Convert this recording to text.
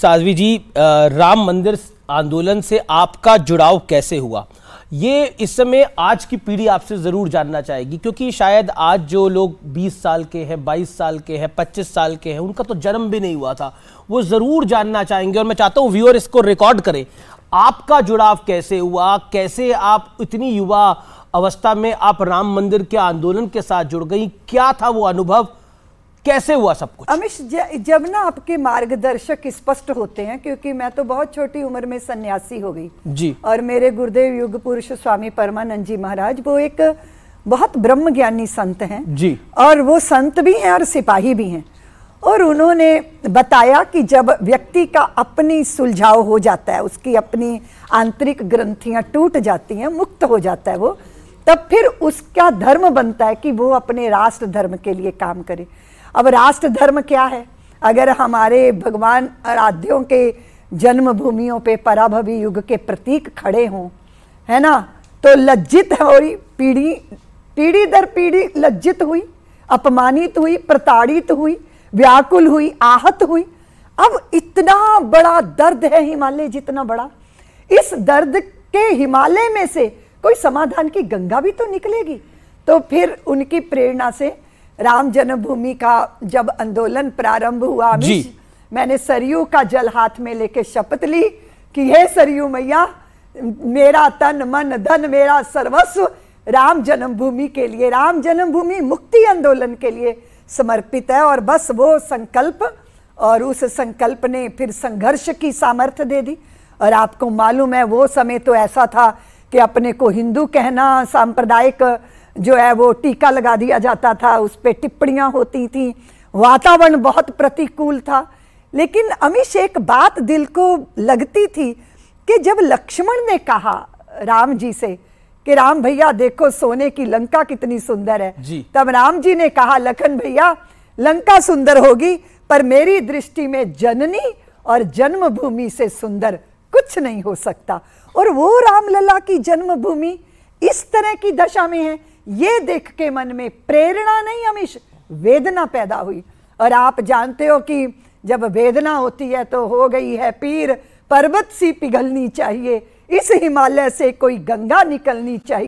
साधवी जी राम मंदिर आंदोलन से आपका जुड़ाव कैसे हुआ ये इस समय आज की पीढ़ी आपसे ज़रूर जानना चाहेगी क्योंकि शायद आज जो लोग 20 साल के हैं 22 साल के हैं 25 साल के हैं उनका तो जन्म भी नहीं हुआ था वो ज़रूर जानना चाहेंगे और मैं चाहता हूँ व्यूअर इसको रिकॉर्ड करें आपका जुड़ाव कैसे हुआ कैसे आप इतनी युवा अवस्था में आप राम मंदिर के आंदोलन के साथ जुड़ गई क्या था वो अनुभव कैसे हुआ सब कुछ अमिश जब ना आपके मार्गदर्शक स्पष्ट होते हैं क्योंकि मैं तो बहुत छोटी उम्र में सन्यासी हो गई जी और मेरे गुरुदेव युग पुरुष स्वामी परमानंद जी महाराज वो एक बहुत ब्रह्म ज्ञानी संत हैं जी और वो संत भी हैं और सिपाही भी हैं और उन्होंने बताया कि जब व्यक्ति का अपनी सुलझाव हो जाता है उसकी अपनी आंतरिक ग्रंथियां टूट जाती हैं मुक्त हो जाता है वो तब फिर उसका धर्म बनता है कि वो अपने राष्ट्र धर्म के लिए काम करे अब राष्ट्र धर्म क्या है अगर हमारे भगवान आराध्यों के जन्मभूमियों पे पराभवी युग के प्रतीक खड़े हों है ना तो लज्जित हुई पीढ़ी पीढ़ी दर पीढ़ी लज्जित हुई अपमानित हुई प्रताड़ित हुई व्याकुल हुई आहत हुई अब इतना बड़ा दर्द है हिमालय जितना बड़ा इस दर्द के हिमालय में से कोई समाधान की गंगा भी तो निकलेगी तो फिर उनकी प्रेरणा से राम जन्मभूमि का जब आंदोलन प्रारंभ हुआ जी। मैंने सरयू का जल हाथ में लेके शपथ ली कि हे सरयू मैया मेरा तन मन धन मेरा सर्वस्व राम जन्मभूमि के लिए राम जन्मभूमि मुक्ति आंदोलन के लिए समर्पित है और बस वो संकल्प और उस संकल्प ने फिर संघर्ष की सामर्थ्य दे दी और आपको मालूम है वो समय तो ऐसा था कि अपने को हिंदू कहना सांप्रदायिक जो है वो टीका लगा दिया जाता था उस पर टिप्पणियाँ होती थी वातावरण बहुत प्रतिकूल था लेकिन अमीश एक बात दिल को लगती थी कि जब लक्ष्मण ने कहा राम जी से कि राम भैया देखो सोने की लंका कितनी सुंदर है जी। तब राम जी ने कहा लखन भैया लंका सुंदर होगी पर मेरी दृष्टि में जननी और जन्मभूमि से सुंदर कुछ नहीं हो सकता और वो रामलला की जन्मभूमि इस तरह की दशा में है ये देख के मन में प्रेरणा नहीं हमेशा वेदना पैदा हुई और आप जानते हो कि जब वेदना होती है तो हो गई है पीर पर्वत सी पिघलनी चाहिए इस हिमालय से कोई गंगा निकलनी चाहिए